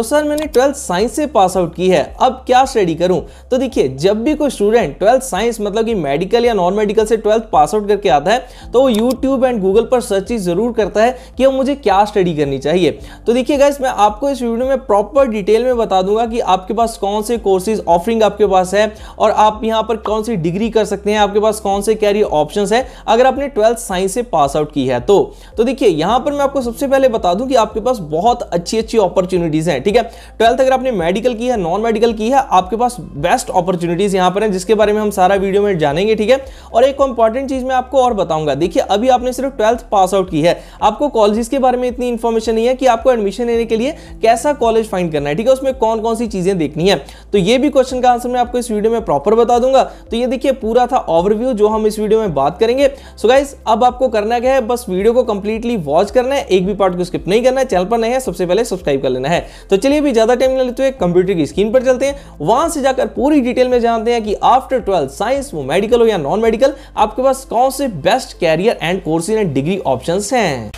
तो सर मैंने twelfth science से पास आउट की है अब क्या स्टडी करूं तो देखिए जब भी कोई स्टूडेंट ट्वेल्थ साइंस मतलब कि मेडिकल या नॉन मेडिकल से ट्वेल्थ पास आउट करके आता है तो वो यूट्यूब एंड गूगल पर सर्च जरूर करता है कि अब मुझे क्या स्टडी करनी चाहिए तो देखिए गाइस मैं आपको इस वीडियो में प्रॉपर डिटेल में बता दूंगा कि आपके पास कौन से कोर्सेज ऑफरिंग आपके पास है और आप यहाँ पर कौन सी डिग्री कर सकते हैं आपके पास कौन से कैरियर ऑप्शन है अगर आपने ट्वेल्थ साइंस से पास आउट की है तो, तो देखिए यहाँ पर मैं आपको सबसे पहले बता दूँ कि आपके पास बहुत अच्छी अच्छी अपॉर्चुनिटीज़ हैं ठीक है ट्वेल्थ अगर आपने मेडिकल की है नॉन मेडिकल की है आपके पास बेस्ट अपॉर्चुनिटीज यहां पर है जिसके बारे में हम सारा वीडियो में जानेंगे ठीक है और एक इंपॉर्टेंट चीज मैं आपको और बताऊंगा देखिए अभी आपने सिर्फ ट्वेल्थ पास आउट की है आपको कॉलेजेस के बारे में इतनी इंफॉर्मेशन नहीं है कि आपको एडमिशन लेने के लिए कैसा कॉलेज फाइंड करना है ठीक है उसमें कौन कौन सी चीजें देखनी है तो ये भी क्वेश्चन का आंसर मैं आपको इस वीडियो में प्रॉपर बता दूंगा तो ये देखिए पूरा था ओवरव्यू जो हम इस वीडियो में बात करेंगे सो so गाइज अब आपको करना क्या है बस वीडियो को कंप्लीटली वॉच करना है एक भी पार्ट को स्किप नहीं करना है चैनल पर नहीं है सबसे पहले सब्सक्राइब कर लेना है तो चलिए अभी ज़्यादा टाइम ना लेते हुए कंप्यूटर की स्क्रीन पर चलते हैं वहां से जाकर पूरी डिटेल में जानते हैं कि आफ्टर ट्वेल्थ साइंस वो मेडिकल हो या नॉन मेडिकल आपके पास कौन से best career and courses and degree option हैं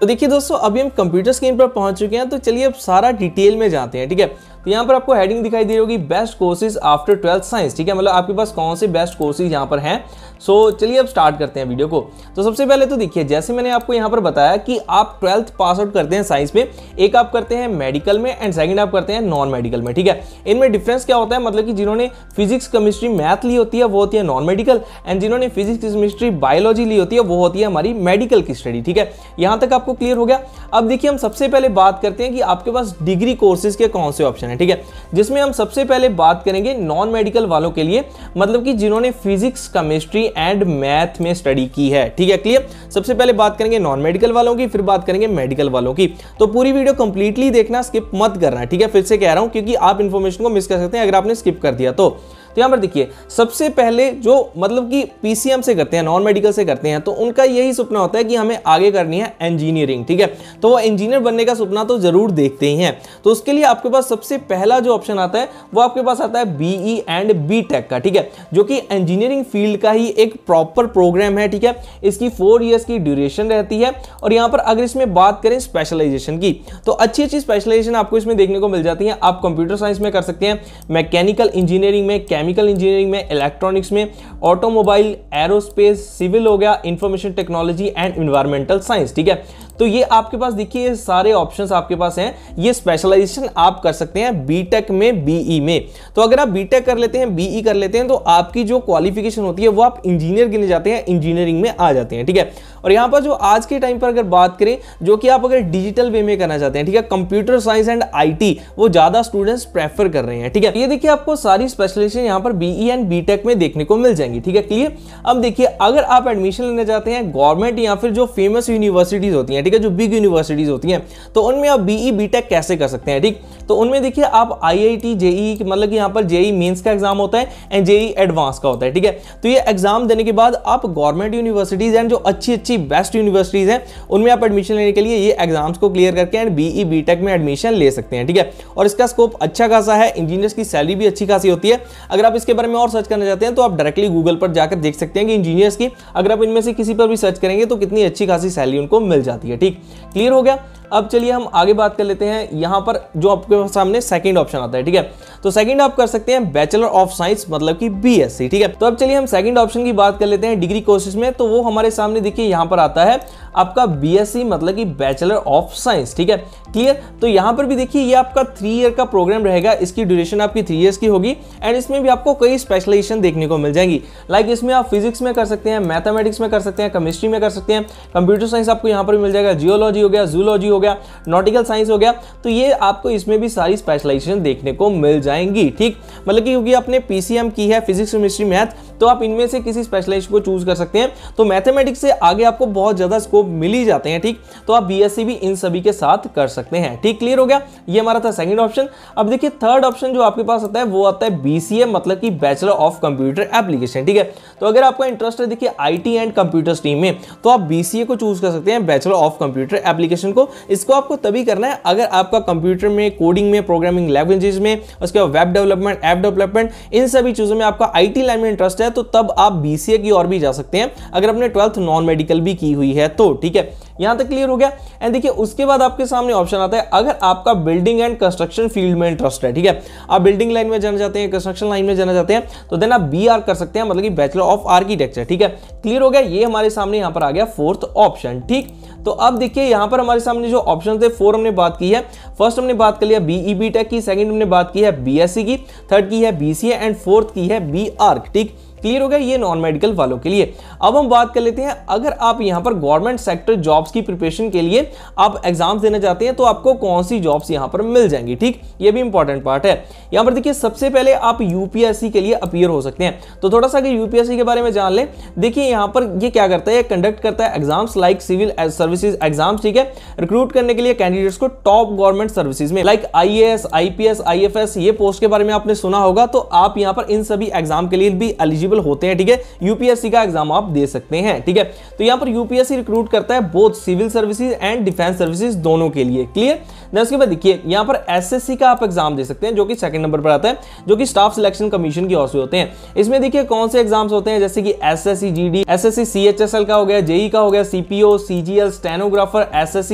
तो देखिए दोस्तों अभी हम कंप्यूटर स्क्रीन पर पहुंच चुके हैं तो चलिए अब सारा डिटेल में जाते हैं ठीक है तो यहाँ पर आपको हेडिंग दिखाई दे रही होगी best courses after twelfth science ठीक है मतलब आपके पास कौन से बेस्ट कोर्सेज यहाँ पर हैं सो so, चलिए अब स्टार्ट करते हैं वीडियो को तो सबसे पहले तो देखिए जैसे मैंने आपको यहाँ पर बताया कि आप ट्वेल्थ पास आउट करते हैं साइंस में एक आप करते हैं मेडिकल में एंड सेकेंड आप करते हैं नॉन मेडिकल में ठीक है इनमें डिफरेंस क्या होता है मतलब कि जिन्होंने फिजिक्स केमिस्ट्री मैथ ली होती है वो होती है नॉन मेडिकल एंड जिन्होंने फिजिक्स केमिस्ट्री बायोलॉजी ली होती है वो होती है हमारी मेडिकल की स्टडी ठीक है यहाँ तक आपको क्लियर हो गया अब देखिए हम सबसे पहले बात करते हैं कि आपके पास डिग्री कोर्सेज के कौन से ऑप्शन है हैं ठीक है जिसमें हम सबसे पहले बात करेंगे नॉन मेडिकल वालों के लिए मतलब कि जिन्होंने फिजिक्स केमिस्ट्री एंड मैथ में स्टडी की है ठीक है क्लियर सबसे पहले बात करेंगे नॉन मेडिकल वालों की फिर बात करेंगे मेडिकल वालों की तो पूरी वीडियो कंप्लीटली देखना स्किप मत करना ठीक है फिर से कह रहा हूं क्योंकि आप इन्फॉर्मेशन को मिस कर सकते हैं अगर आपने स्किप कर दिया तो तो यहाँ पर देखिए सबसे पहले जो मतलब कि पीसीएम से करते हैं नॉन मेडिकल से करते हैं तो उनका यही सपना होता है कि हमें आगे करनी है इंजीनियरिंग ठीक है तो वो इंजीनियर बनने का सपना तो जरूर देखते ही हैं तो उसके लिए आपके पास सबसे पहला जो ऑप्शन आता है वो आपके पास आता है बीई एंड बी का ठीक है जो कि इंजीनियरिंग फील्ड का ही एक प्रॉपर प्रोग्राम है ठीक है इसकी फोर ईयर्स की ड्यूरेशन रहती है और यहाँ पर अगर इसमें बात करें स्पेशलाइजेशन की तो अच्छी अच्छी स्पेशलाइजेशन आपको इसमें देखने को मिल जाती है आप कंप्यूटर साइंस में कर सकते हैं मैकेनिकल इंजीनियरिंग में केमिकल इंजीनियरिंग में इलेक्ट्रॉनिक्स में ऑटोमोबाइल एरोस्पेस सिविल हो गया information technology and environmental science ठीक है तो ये आपके पास देखिए ये सारे ऑप्शंस आपके पास हैं ये स्पेशलाइजेशन आप कर सकते हैं बीटेक में बीई e में तो अगर आप बीटेक कर लेते हैं बीई e कर लेते हैं तो आपकी जो क्वालिफिकेशन होती है वो आप इंजीनियर गिने जाते हैं इंजीनियरिंग में आ जाते हैं ठीक है और यहाँ पर जो आज के टाइम पर अगर बात करें जो कि आप अगर डिजिटल वे में करना चाहते हैं ठीक है कंप्यूटर साइंस एंड आई वो ज़्यादा स्टूडेंट्स प्रेफर कर रहे हैं ठीक है ये देखिए आपको सारी स्पेशलाइजेशन यहाँ पर बीई एंड बीटेक में देखने को मिल जाएंगी ठीक है क्लियर अब देखिए अगर आप एडमिशन लेने जाते हैं गवर्नमेंट या फिर जो फेमस यूनिवर्सिटीज़ होती हैं ठीक है जो बिग यूनिवर्सिटीज़ होती हैं तो उनमें आप बीई बीटेक e, कैसे कर सकते हैं ठीक तो उनमें देखिए आप आई आई टी जेई मतलब कि यहाँ पर जेई मेन्स e का एग्जाम होता है एंड जेई एडवांस का होता है ठीक है तो ये एग्जाम देने के बाद आप गवर्नमेंट यूनिवर्सिटीज़ एंड जो अच्छी अच्छी बेस्ट यूनिवर्सिटीज़ हैं उनमें आप एडमिशन लेने के लिए ये एग्जाम्स को क्लियर करके एंड बीई बीटेक में एडमिशन ले सकते हैं ठीक है और इसका स्कोप अच्छा खासा है इंजीनियर्स की सैलरी भी अच्छी खासी होती है अगर अगर आप इसके बारे में और सर्च करना चाहते हैं तो आप डायरेक्टली गूगल पर जाकर देख सकते हैं कि इंजीनियर्स की अगर आप इनमें से किसी पर भी सर्च करेंगे तो कितनी अच्छी खासी सैलरी उनको मिल जाती है ठीक क्लियर हो गया अब चलिए हम आगे बात कर लेते हैं यहाँ पर जो आपके सामने सेकंड ऑप्शन आता है ठीक है तो सेकंड आप कर सकते हैं बैचलर ऑफ साइंस मतलब कि बीएससी ठीक है तो अब चलिए हम सेकंड ऑप्शन की बात कर लेते हैं डिग्री कोर्सेज में तो वो हमारे सामने देखिए यहाँ पर आता है आपका बीएससी मतलब कि बैचलर ऑफ साइंस ठीक है क्लियर तो यहाँ पर भी देखिए ये आपका थ्री ईयर का प्रोग्राम रहेगा इसकी ड्यूरेशन आपकी थ्री ईयर्स की होगी एंड इसमें भी आपको कई स्पेशलाइजेशन देखने को मिल जाएंगी लाइक like इसमें आप फिजिक्स में कर सकते हैं मैथमेटिक्स में कर सकते हैं केमिस्ट्री में कर सकते हैं कंप्यूटर साइंस आपको यहाँ पर मिल जाएगा जियोलॉजी हो गया जूलॉजी हो गया नॉटिकल साइंस हो गया तो ये आपको इसमें भी सारी स्पेशलाइजेशन देखने को मिल जाएंगी ठीक मतलब कि क्योंकि आपने पीसीएम की है फिजिक्स केमिस्ट्री मैथ तो आप इनमें से किसी स्पेशलाइज को चूज कर सकते हैं तो मैथमेटिक्स से आगे आपको बहुत ज़्यादा स्कोप मिल ही जाते हैं ठीक तो आप बी भी इन सभी के साथ कर सकते हैं ठीक क्लियर हो गया ये हमारा था सेकेंड ऑप्शन अब देखिए थर्ड ऑप्शन जो आपके पास आता है वो आता है बी मतलब कि बैचलर ऑफ कंप्यूटर एप्लीकेशन ठीक है तो अगर आपका इंटरेस्ट है देखिए आई एंड कंप्यूटर स्ट्रीम में तो आप बी को चूज कर सकते हैं बैचलर ऑफ कंप्यूटर एप्लीकेशन को इसको आपको तभी करना है अगर आपका कंप्यूटर में कोडिंग में प्रोग्रामिंग लैंग्वेजेस में उसके बाद वेब डेवलपमेंट ऐप डेवलपमेंट इन सभी चीज़ों में आपका आई लाइन में इंटरेस्ट है है तो तब आप बी की और भी जा सकते हैं अगर आपने ट्वेल्थ नॉन मेडिकल भी की हुई है तो ठीक है यहां तक क्लियर हो गया एंड देखिए उसके बाद आपके सामने ऑप्शन आता है अगर आपका बिल्डिंग एंड कंस्ट्रक्शन फील्ड में इंटरेस्ट है ठीक है आप बिल्डिंग लाइन में जाना चाहते हैं कंस्ट्रक्शन लाइन में जाना चाहते हैं तो देन आप बी आर कर सकते हैं मतलब कि बैचलर ऑफ आर्किटेक्चर ठीक है क्लियर हो गया ये हमारे सामने यहां पर आ गया फोर्थ ऑप्शन ठीक तो अब देखिए यहां पर हमारे सामने जो ऑप्शन थे फोर हमने बात की है फर्स्ट हमने बात कर लिया बीई बी टेक की सेकंड हमने बात की है बीएससी e की थर्ड की है बीसीए एंड फोर्थ की है बी आर्क ठीक क्लियर हो गया ये नॉन मेडिकल वालों के लिए अब हम बात कर लेते हैं अगर आप यहाँ पर गवर्नमेंट सेक्टर जॉब्स की प्रिपरेशन के लिए आप एग्जाम्स देना चाहते हैं तो आपको कौन सी जॉब्स यहाँ पर मिल जाएंगी ठीक ये भी इंपॉर्टेंट पार्ट है यहाँ पर देखिए सबसे पहले आप यूपीएससी के लिए अपियर हो सकते हैं तो थोड़ा सा यूपीएससी के बारे में जान लें देखिए यहाँ पर ये क्या करता है कंडक्ट करता है exams like civil services exams ठीक है रिक्रूट करने के लिए कैंडिडेट्स को टॉप गवर्नमेंट सर्विसेज में लाइक आईएएस आईपीएस आईएफएस ये पोस्ट के बारे में आपने सुना होगा तो आप यहाँ पर इन सभी एग्जाम के लिए भी एलिजिबल एलिजिबल होते हैं ठीक है यूपीएससी का एग्जाम आप दे सकते हैं ठीक है तो यहां पर यूपीएससी रिक्रूट करता है both civil services and defence services दोनों के लिए क्लियर उसके बाद देखिए यहां पर एसएससी का आप एग्जाम दे सकते हैं जो कि सेकंड नंबर पर आता है जो कि स्टाफ सिलेक्शन कमीशन की ओर से होते हैं इसमें देखिए कौन से एग्जाम्स होते हैं जैसे कि एस एस सी जी का हो गया जेई e का हो गया CPO CGL stenographer S S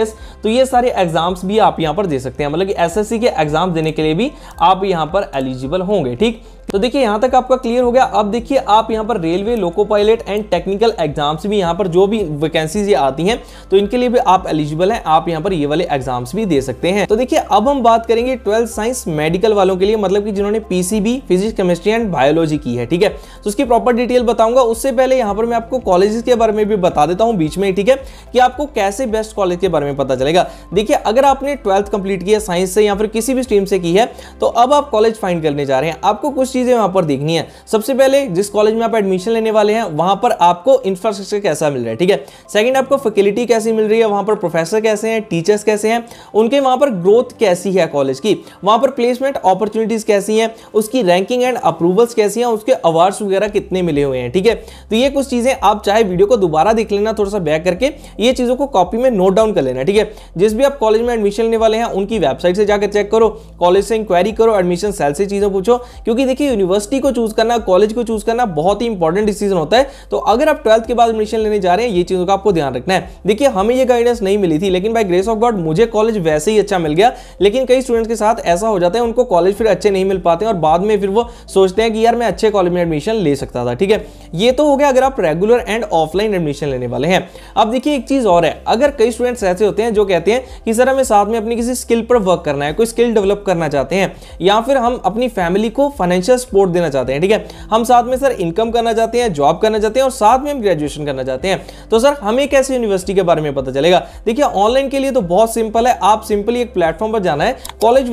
S तो ये सारे एग्जाम्स भी आप यहां पर दे सकते हैं मतलब कि एस के एग्जाम देने के लिए भी आप यहां पर एलिजिबल होंगे ठीक तो देखिए यहां तक आपका क्लियर हो गया अब देखिए आप यहां पर railway loco pilot and technical exams भी यहां पर जो भी वैकेंसीज ये आती हैं तो इनके लिए भी आप एलिजिबल हैं आप यहाँ पर ये वाले एग्जाम्स भी दे सकते हैं तो देखिए अब हम बात करेंगे ट्वेल्थ साइंस मेडिकल वालों के लिए मतलब कि जिन्होंने PCB physics chemistry and biology की है ठीक है तो उसकी प्रॉपर डिटेल बताऊंगा उससे पहले यहां पर मैं आपको कॉलेजेस के बारे में भी बता देता हूँ बीच में ठीक है कि आपको कैसे बेस्ट कॉलेज के बारे में पता चलेगा देखिए अगर आपने ट्वेल्थ कंप्लीट किया साइंस से या फिर किसी भी स्ट्रीम से की है तो अब आप कॉलेज फाइंड करने जा रहे हैं आपको कुछ चीज़ें वहां पर देखनी है सबसे पहले जिस कॉलेज में आप एडमिशन लेने वाले हैं वहां पर आपको इंफ्रास्ट्रक्चर कैसा मिल रहा है ठीक है सेकंड आपको फैकल्टी कैसी मिल रही है वहां पर प्रोफेसर कैसे हैं टीचर्स कैसे हैं उनके वहां पर ग्रोथ कैसी है कॉलेज की वहां पर प्लेसमेंट अपॉर्चुनिटीज़ कैसी है उसकी रैंकिंग एंड अप्रूवल्स कैसी हैं उसके अवार्ड्स वगैरह कितने मिले हुए हैं ठीक है तो ये कुछ चीज़ें आप चाहे वीडियो को दोबारा देख लेना थोड़ा सा बैक करके ये चीज़ों को कॉपी में नोट डाउन कर लेना ठीक है जिस भी आप कॉलेज में एडमिशन लेने वाले हैं उनकी वेबसाइट से जाकर चेक करो कॉलेज से इंक्वायरी करो एडमिशन सेल से चीज़ें पूछो क्योंकि देखिए यूनिवर्सिटी को चूज करना कॉलेज को चूज करना बहुत ही इंपॉर्टेंट डिसीजन होता है तो अगर आप ट्वेल्थ के बाद एडमिशन लेने जा रहे हैं ये चीज़ों का आपको ध्यान रखना है देखिए हमें ये गाइडेंस नहीं मिली थी लेकिन बाई ग्रेस ऑफ गॉड मुझे कॉलेज वैसे ही अच्छा मिल गया लेकिन कई स्टूडेंट्स के साथ ऐसा हो जाता है उनको कॉलेज फिर अच्छे नहीं मिल पाते और बाद में फिर वो सोचते हैं कि यार मैं अच्छे कॉलेज में एडमिशन ले सकता था ठीक है ये तो हो गया अगर आप रेगुलर एंड ऑफलाइन एडमिशन लेने वाले हैं अब देखिए एक चीज़ और है अगर कई स्टूडेंट्स ऐसे होते हैं जो कहते हैं कि सर हमें साथ में अपनी किसी स्किल पर वर्क करना है कोई स्किल डेवलप करना चाहते हैं या फिर हम अपनी फैमिली को फाइनेंशियल सपोर्ट देना चाहते हैं ठीक है हम साथ में सर इनकम करना चाहते हैं जॉब करना चाहते हैं और साथ में हम ग्रेजुएशन करना चाहते हैं तो सर हमें कैसे यूनिवर्सिटी के बारे में पता चलेगा देखिए ऑनलाइन के लिए तो बहुत सिंपल है आप सिंपली एक प्लेटफॉर्म पर जाना है कॉलेज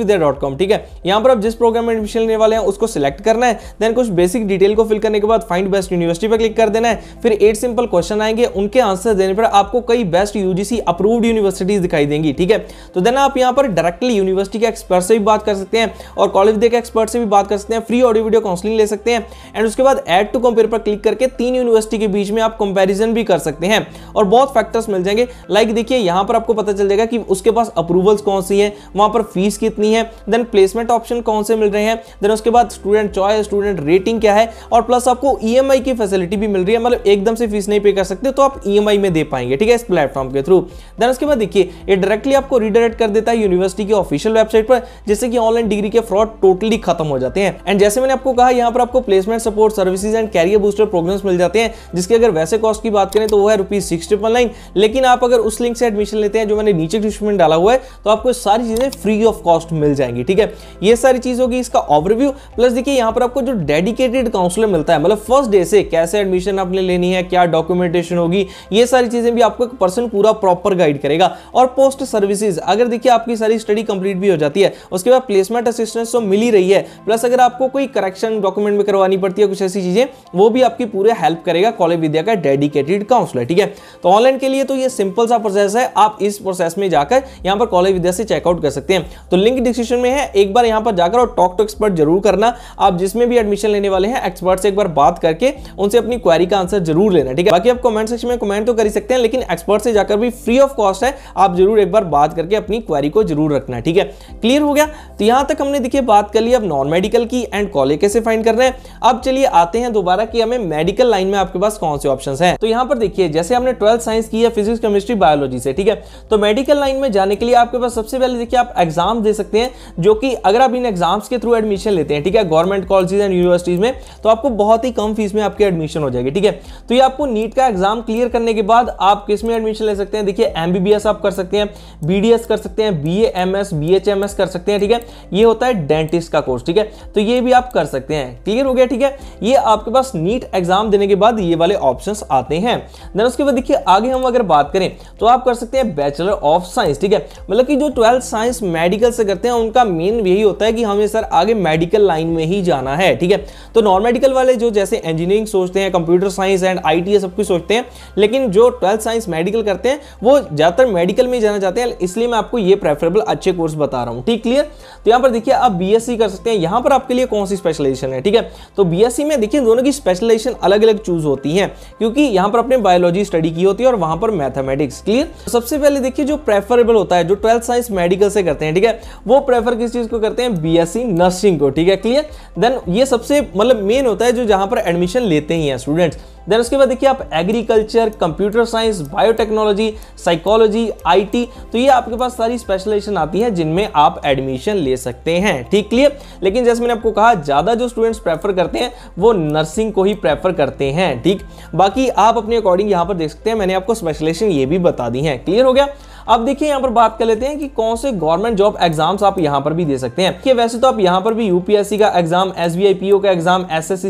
ठीक है यहाँ पर आप जिस प्रोग्राम में एडमिशन लेने वाले हैं उसको सिलेक्ट करना है देन कुछ बेसिक डिटेल को फिल करने के बाद फाइंड बेस्ट यूनिवर्सिटी पर क्लिक कर देना है फिर एट सिंपल क्वेश्चन आएंगे उनके आंसर देने पर आपको कई बेस्ट यूजीसी अप्रूव्ड यूनिवर्सिटीज दिखाई देंगी ठीक है तो देन आप यहाँ पर डायरेक्टली यूनिवर्सिटी के एक्सपर्ट से भी बात कर सकते हैं और कॉलेज डे के एक्सपर्ट से भी बात कर सकते हैं फ्री ऑडियो वीडियो काउंसलिंग ले सकते हैं एंड उसके बाद एड टू कंपेयर पर क्लिक करके तीन यूनिवर्सिटी के बीच में आप कंपेरिजन भी कर सकते हैं और बहुत फैक्टर्स मिल जाएंगे लाइक देखिए यहाँ पर आपको पता चल जाएगा कि उसके पास अप्रूवल्स कौन सी है वहाँ पर फीस कितनी है देन प्लेसमेंट ऑप्शन कौन से मिल रहे हैं देन उसके बाद स्टूडेंट चॉइस स्टूडेंट रेटिंग क्या है और प्लस आपको ई e की फैसिलिटी भी मिल रही है मतलब एकदम से फीस नहीं पे कर सकते तो आप ई e में दे पाएंगे ठीक है इस प्लेटफॉर्म के थ्रू देन उसके बाद देखिए ये डायरेक्टली आपको रिडायरेक्ट कर देता है यूनिवर्सिटी की ऑफिशियल वेबसाइट पर जिससे कि ऑनलाइन डिग्री के फ्रॉड टोटली खत्म हो जाते हैं एंड जैसे जैसे मैंने आपको कहा यहाँ पर आपको placement support services and career booster programs मिल जाते हैं जिसके अगर वैसे कॉस्ट की बात करें तो वो है रुपीज सिक्स ट्रिपल नाइन लेकिन आप अगर उस लिंक से एडमिशन लेते हैं जो मैंने नीचे डिस्क्रिप्शन डाला हुआ है तो आपको सारी चीज़ें फ्री ऑफ कॉस्ट मिल जाएंगी ठीक है ये सारी चीज़ होगी इसका ओवरव्यू प्लस देखिए यहाँ पर आपको जो डेडिकेटेड काउंसलर मिलता है मतलब फर्स्ट डे से कैसे एडमिशन आपने लेनी है क्या डॉक्यूमेंटेशन होगी ये सारी चीज़ें भी आपको एक पर्सन पूरा प्रॉपर गाइड करेगा और पोस्ट सर्विसेज अगर देखिए आपकी सारी स्टडी कंप्लीट भी हो जाती है उसके बाद प्लेसमेंट असिस्टेंस तो मिल ही रही है प्लस अगर आपको कोई करेक्शन डॉक्यूमेंट में करवानी पड़ती है कुछ ऐसी चीज़ें वो भी आपकी पूरे हेल्प करेगा कॉलेज विद्या का डेडिकेटेड काउंसलर ठीक है तो ऑनलाइन के लिए तो ये सिंपल सा प्रोसेस है आप इस प्रोसेस में जाकर यहाँ पर कॉलेज विद्या से चेकआउट कर सकते हैं तो लिंक डिस्क्रिप्शन में है एक बार यहाँ पर जाकर और टॉक टू एक्सपर्ट जरूर करना आप जिसमें भी एडमिशन लेने वाले हैं एक्सपर्ट से एक बार बात करके उनसे अपनी क्वारी का आंसर जरूर लेना ठीक है बाकी आप कॉमेंट सेक्शन में कमेंट तो कर सकते हैं लेकिन एक्सपर्ट से जाकर भी फ्री ऑफ कॉस्ट है आप जरूर एक बार बात करके अपनी क्वारी को जरूर रखना ठीक है क्लियर हो गया तो यहाँ तक हमने देखिए बात कर ली अब नॉन मेडिकल की एंड लेके कैसे फाइंड करना है अब चलिए आते हैं दोबारा कि हमें मेडिकल लाइन में आपके पास कौन से ऑप्शन है तो यहाँ पर देखिए जैसे हमने ट्वेल्थ साइंस की है फिजिक्स केमिस्ट्री बायोलॉजी से ठीक है तो मेडिकल लाइन में जाने के लिए आपके पास सबसे पहले देखिए आप एग्जाम दे सकते हैं जो कि अगर आप इन एग्जाम्स के थ्रू एडमिशन लेते हैं ठीक है गवर्नमेंट कॉलेजेस एंड यूनिवर्सिटीज में तो आपको बहुत ही कम फीस में आपकी एडमिशन हो जाएगी ठीक है तो ये आपको नीट का एग्जाम क्लियर करने के बाद आप किस में एडमिशन ले सकते हैं देखिए एमबीबीएस आप कर सकते हैं बीडीएस कर सकते हैं बीएएमएस बीएचएमएस कर सकते हैं ठीक है ये होता है डेंटिस्ट का कोर्स ठीक है तो ये भी आप कर सकते हैं क्लियर हो गया ठीक है ये आपके पास नीट एग्जाम देने के बाद ये वाले ऑप्शन आते हैं देन उसके बाद देखिए आगे हम अगर बात करें तो आप कर सकते हैं बैचलर ऑफ साइंस ठीक है मतलब कि जो ट्वेल्थ साइंस मेडिकल से करते हैं उनका मेन यही होता है कि हमें सर आगे मेडिकल लाइन में ही जाना है ठीक है तो नॉन मेडिकल वाले जो जैसे इंजीनियरिंग सोचते हैं कंप्यूटर साइंस एंड आई सब कुछ सोचते हैं लेकिन जो ट्वेल्थ साइंस मेडिकल करते हैं वो ज़्यादातर मेडिकल में जाना चाहते हैं इसलिए मैं आपको ये प्रेफरेबल अच्छे कोर्स बता रहा हूँ ठीक क्लियर तो यहाँ पर देखिए आप बी कर सकते हैं यहाँ पर आपके लिए कौन सी स्पेशलाइजेशन है ठीक है तो बीएससी में देखिए दोनों की स्पेशलाइजेशन अलग अलग चूज होती है क्योंकि यहाँ पर अपने बायोलॉजी स्टडी की होती है और वहाँ पर मैथमेटिक्स क्लियर तो सबसे पहले देखिए जो प्रेफरेबल होता है जो ट्वेल्थ साइंस मेडिकल से करते हैं ठीक है वो प्रेफर किस चीज़ को करते हैं बी नर्सिंग को ठीक है क्लियर देन ये सबसे मतलब मेन होता है जो जहाँ पर एडमिशन लेते ही हैं स्टूडेंट्स देन उसके बाद देखिए आप agriculture computer science biotechnology psychology IT तो ये आपके पास सारी स्पेशलाइजेशन आती है जिनमें आप एडमिशन ले सकते हैं ठीक क्लियर लेकिन जैसे मैंने आपको कहा ज़्यादा जो स्टूडेंट्स प्रेफर करते हैं वो नर्सिंग को ही प्रेफर करते हैं ठीक बाकी आप अपने अकॉर्डिंग यहाँ पर देख सकते हैं मैंने आपको स्पेशलाइजेशन ये भी बता दी है क्लियर हो गया अब देखिए यहाँ पर बात कर लेते हैं कि कौन से गवर्नमेंट जॉब एग्जाम्स आप यहाँ पर भी दे सकते हैं कि वैसे तो आप यहाँ पर भी यूपीएससी का एग्जाम एस पीओ का exam S S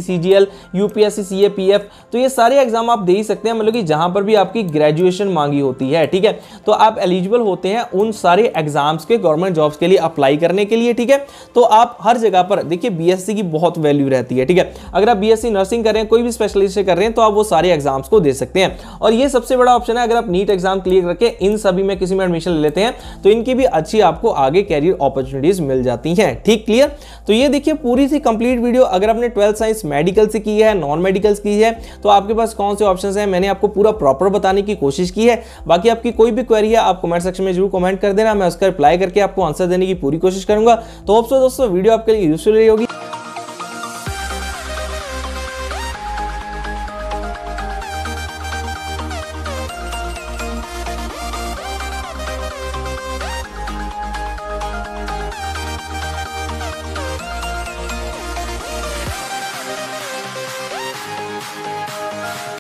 UPSC C तो ये सारे एग्जाम आप दे ही सकते हैं मतलब कि जहाँ पर भी आपकी ग्रेजुएशन मांगी होती है ठीक है तो आप एलिजिबल होते हैं उन सारे एग्जाम्स के गवर्नमेंट जॉब्स के लिए अप्लाई करने के लिए ठीक है तो आप हर जगह पर देखिए बी की बहुत वैल्यू रहती है ठीक है अगर आप बी नर्सिंग कर रहे हैं कोई भी स्पेशलिस्ट से कर रहे हैं तो आप वो सारे एग्जाम्स को दे सकते हैं और ये सबसे बड़ा ऑप्शन है अगर आप नीट एग्जाम क्लियर करके इन सभी में किसी किसी में एडमिशन ले लेते हैं तो इनकी भी अच्छी आपको आगे कैरियर अपॉर्चुनिटीज मिल जाती हैं ठीक क्लियर तो ये देखिए पूरी सी कंप्लीट वीडियो अगर आपने ट्वेल्थ साइंस मेडिकल से की है नॉन मेडिकल की है तो आपके पास कौन से ऑप्शन है मैंने आपको पूरा प्रॉपर बताने की कोशिश की है बाकी आपकी कोई भी क्वेरी है आप कमेंट सेक्शन में जरूर कमेंट कर देना मैं उसका रिप्लाई करके आपको आंसर देने की पूरी कोशिश करूंगा तो दोस्तों वीडियो आपके लिए यूजफुल रही होगी